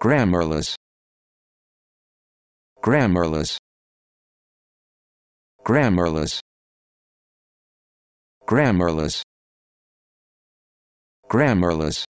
Grammarless. Grammarless. Grammarless. Grammarless. Grammarless.